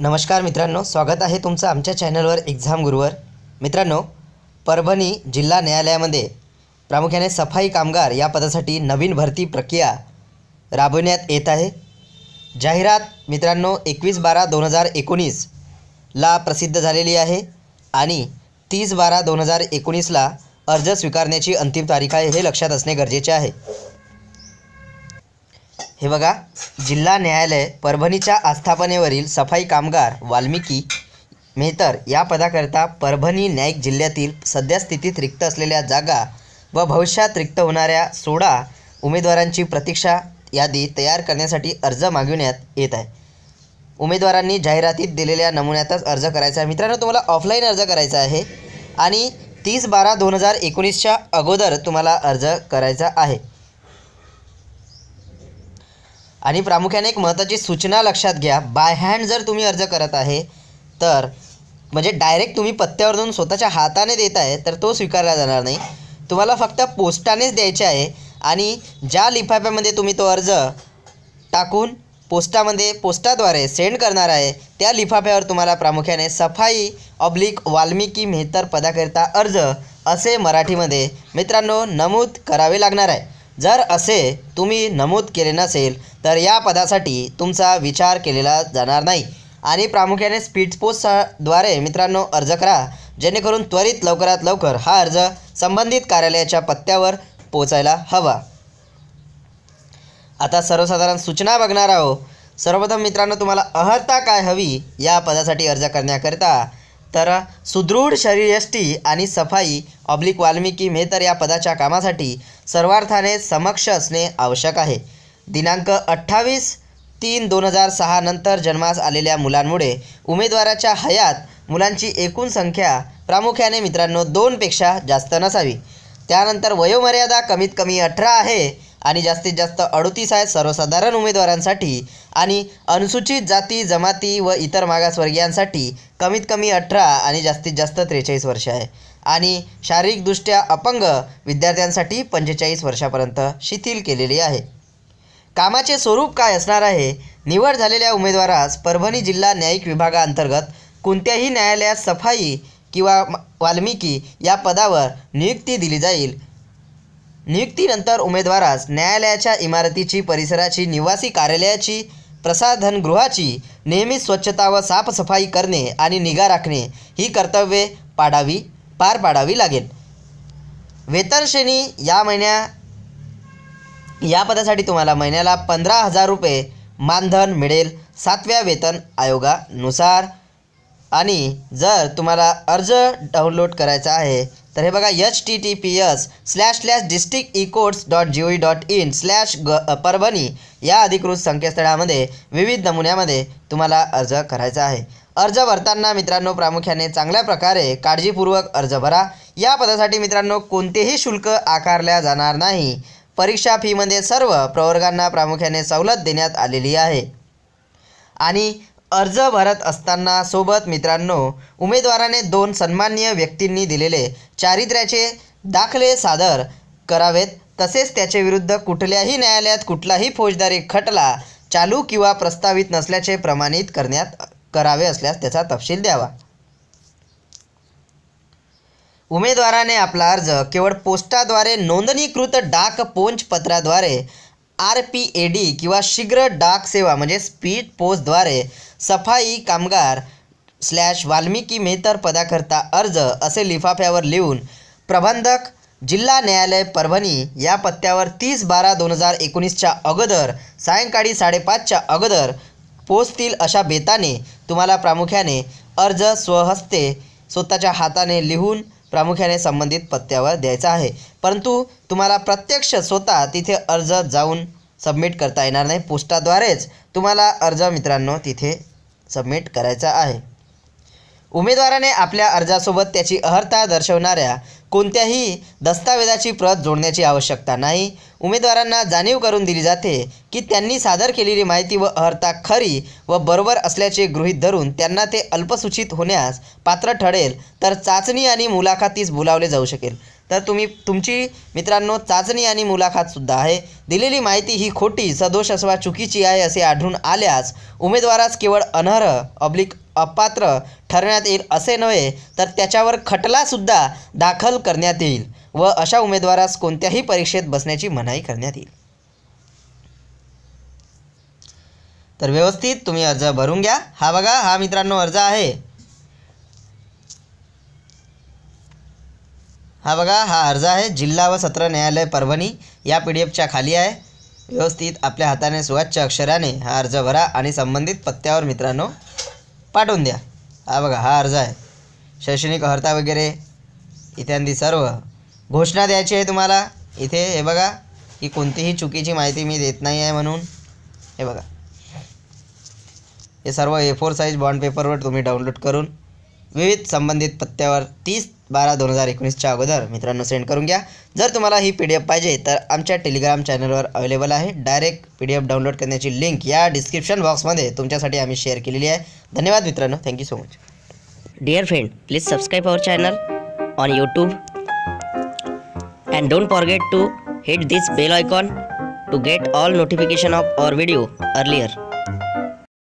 नमस्कार मित्रांनो स्वागत आहे तुमचं आमच्या चॅनलवर एक्झाम गुरुवर मित्रांनो परभणी जिल्हा न्यायालयामध्ये प्रामुख्याने सफाई कामगार या पदासाठी नवीन भरती प्रक्रिया राबवण्यात येत आहे जाहिरात मित्रांनो एकवीस बारा दोन हजार एकोणीसला प्रसिद्ध झालेली आहे आणि तीस बारा दोन हजार एकोणीसला अर्ज स्वीकारण्याची अंतिम तारीख आहे हे लक्षात असणे गरजेचे आहे हे बघा जिल्हा न्यायालय परभणीच्या आस्थापनेवरील सफाई कामगार वाल्मिकी मेहतर या पदाकरता परभणी न्यायिक जिल्ह्यातील सद्यस्थितीत रिक्त असलेल्या जागा व भविष्यात रिक्त होणाऱ्या सोळा उमेदवारांची प्रतीक्षा यादी तयार करण्यासाठी अर्ज मागविण्यात येत आहे उमेदवारांनी जाहिरातीत दिलेल्या नमुन्यातच अर्ज करायचा आहे मित्रांनो तुम्हाला ऑफलाईन अर्ज करायचा आहे आणि तीस बारा दोन हजार एकोणीसच्या अगोदर तुम्हाला अर्ज करायचा आहे आणि प्रामुख्याने एक महत्त्वाची सूचना लक्षात घ्या बाय हँड जर तुम्ही अर्ज करत आहे तर म्हणजे डायरेक्ट तुम्ही पत्त्यावर जाऊन स्वतःच्या हाताने देत आहे तर तो स्वीकारला जाणार नाही तुम्हाला फक्त पोस्टानेच द्यायचे आहे आणि ज्या लिफाफ्यामध्ये तुम्ही तो अर्ज टाकून पोस्टामध्ये पोस्टाद्वारे सेंड करणार आहे त्या लिफाफ्यावर तुम्हाला प्रामुख्याने सफाई ऑब्लिक वाल्मिकी मेहतर पदाकरिता अर्ज असे मराठीमध्ये मित्रांनो नमूद करावे लागणार आहे जर असे तुम्ही नमूद केले नसेल तर या पदासाठी तुमचा विचार केलेला जाणार नाही आणि प्रामुख्याने स्पीड पोस्टद्वारे मित्रांनो अर्ज करा जेणेकरून त्वरित लवकरात लवकर हा अर्ज संबंधित कार्यालयाच्या पत्त्यावर पोचायला हवा आता सर्वसाधारण सूचना बघणार आहोत सर्वप्रथम मित्रांनो तुम्हाला अर्हता काय हवी या पदासाठी अर्ज करण्याकरिता तर सुदृढ शरीरयष्टी आणि सफाई ऑब्लिक वाल्मिकी मेतर या पदाच्या कामासाठी सर्वार्थाने समक्ष असणे आवश्यक आहे दिनांक अठ्ठावीस तीन दोन हजार सहा नंतर जन्मास आलेल्या मुलांमुळे उमेदवाराच्या हयात मुलांची एकूण संख्या प्रामुख्याने मित्रांनो दोनपेक्षा जास्त नसावी त्यानंतर वयोमर्यादा कमीत कमी अठरा आहे आणि जास्तीत जास्त अडतीस आहेत सर्वसाधारण उमेदवारांसाठी आणि अनुसूचित जाती जमाती व इतर मागासवर्गीयांसाठी कमीत कमी अठरा आणि जास्तीत जास्त त्रेचाळीस वर्ष आहे आणि शारीरिकदृष्ट्या अपंग विद्यार्थ्यांसाठी पंचेचाळीस वर्षापर्यंत शिथिल केलेली आहे कामाचे स्वरूप काय असणार आहे निवड झालेल्या उमेदवारास परभणी जिल्हा न्यायिक विभागाअंतर्गत कोणत्याही न्यायालयात सफाई किंवा वाल्मिकी या पदावर नियुक्ती दिली जाईल नियुक्तीनंतर उमेदवारास न्यायालयाच्या इमारतीची परिसराची निवासी कार्यालयाची प्रसाधनगृहाची नियमित स्वच्छता व साफसफाई करणे आणि निगा राखणे ही कर्तव्ये पाडावी पार पाडावी लागेल वेतनश्रेणी या महिन्या या पदासाठी तुम्हाला महिन्याला पंधरा हजार रुपये मानधन मिळेल सातव्या वेतन आयोगानुसार आणि जर तुम्हाला अर्ज डाउनलोड करायचा आहे तर हे बघा H T T P S slash slash district e courts dot G E dot in slash ग परभणी या अधिकृत संकेतस्थळामध्ये विविध नमुन्यामध्ये तुम्हाला अर्ज करायचा आहे अर्ज भरताना मित्रांनो प्रामुख्याने चांगल्या प्रकारे काळजीपूर्वक अर्ज भरा या पदासाठी मित्रांनो कोणतेही शुल्क आकारल्या जाणार नाही परीक्षा फीमध्ये सर्व प्रवर्गांना प्रामुख्याने सवलत देण्यात आलेली आहे आणि अर्ज भरत असताना सोबत मित्रांनो उमेदवाराने दोन सन्मान्य व्यक्तींनी दिलेले चारित्र्याचे दाखले सादर करावेत तसेच त्याच्याविरुद्ध विरुद्ध कुठल्याही न्यायालयात कुठलाही फौजदारी खटला चालू किंवा प्रस्तावित नसल्याचे प्रमाणित करण्यात करावे असल्यास त्याचा तपशील द्यावा उमेदवाराने आपला अर्ज केवळ पोस्टाद्वारे नोंदणीकृत डाक पोंचपत्राद्वारे आर पी ए डी किंवा शीघ्र डाक सेवा म्हणजे स्पीड पोस्टद्वारे सफाई कामगार स्लॅश वाल्मिकी मेहतर पदाकरता अर्ज असे लिफाफ्यावर लिहून प्रबंधक जिल्हा न्यायालय परभणी या पत्त्यावर तीस बारा दोन हजार एकोणीसच्या अगोदर सायंकाळी साडेपाचच्या अगोदर पोचतील अशा बेताने तुम्हाला प्रामुख्याने अर्ज स्वहस्ते स्वतःच्या हाताने लिहून प्रामुख्याने संबंधित पत्त्यावर द्यायचा आहे परंतु तुम्हाला प्रत्यक्ष स्वतः तिथे अर्ज जाऊन सबमिट करता येणार नाही पोस्टाद्वारेच तुम्हाला अर्ज मित्रांनो तिथे सबमिट करायचा आहे उमेदवाराने आपल्या अर्जासोबत त्याची अर्हता दर्शवणाऱ्या कोणत्याही दस्तावेजाची प्रत जोडण्याची आवश्यकता नाही उमेदवारांना जाणीव करून दिली जाते की त्यांनी सादर केलेली माहिती व अर्हता खरी व बरोबर असल्याचे गृहीत धरून त्यांना ते अल्पसूचित होण्यास पात्र ठरेल तर चाचणी आणि मुलाखतीस बोलावले जाऊ शकेल तर तुम्ही तुमची मित्रांनो चाचणी आणि मुलाखतसुद्धा आहे दिलेली माहिती ही खोटी सदोष असवा चुकीची आहे असे आढळून आल्यास उमेदवारास केवळ अनर्ह ऑब्लिक अपात्र ठरण्यात येईल असे नव्हे तर त्याच्यावर खटलासुद्धा दाखल करण्यात येईल व अशा उमेदवारास कोणत्याही परीक्षेत बसण्याची मनाई करण्यात येईल तर व्यवस्थित तुम्ही अर्ज भरून घ्या हा बघा हा मित्रांनो अर्ज आहे हा बघा हा अर्ज आहे जिल्हा व सत्र न्यायालय परभणी या पी डी एफच्या खाली आहे व्यवस्थित आपल्या हाताने सुवाच्य अक्षराने हा अर्ज भरा आणि संबंधित पत्त्यावर मित्रांनो पाठवून द्या हा बघा हा अर्ज आहे शैक्षणिक हर्ता वगैरे इत्यादी सर्व घोषणा द्यायची आहे तुम्हाला इथे हे बघा की कोणतीही चुकीची माहिती मी देत नाही आहे म्हणून हे बघा हे सर्व ए फोर साईज बॉन्ड पेपरवर तुम्ही डाउनलोड करून विविध संबंधित पत्त्यावर तीस बारा दोन हजार एकोणीसच्या अगोदर मित्रांनो सेंड करून घ्या जर तुम्हाला ही पी डी एफ पाहिजे तर आमच्या टेलिग्राम चॅनलवर अवेलेबल आहे direct P D F download करण्याची लिंक या डिस्क्रिप्शन बॉक्समध्ये तुमच्यासाठी आम्ही शेअर केलेली आहे धन्यवाद मित्रांनो thank you so much dear friend please subscribe our channel on YouTube and don't forget to hit this bell icon to get all notification of our video earlier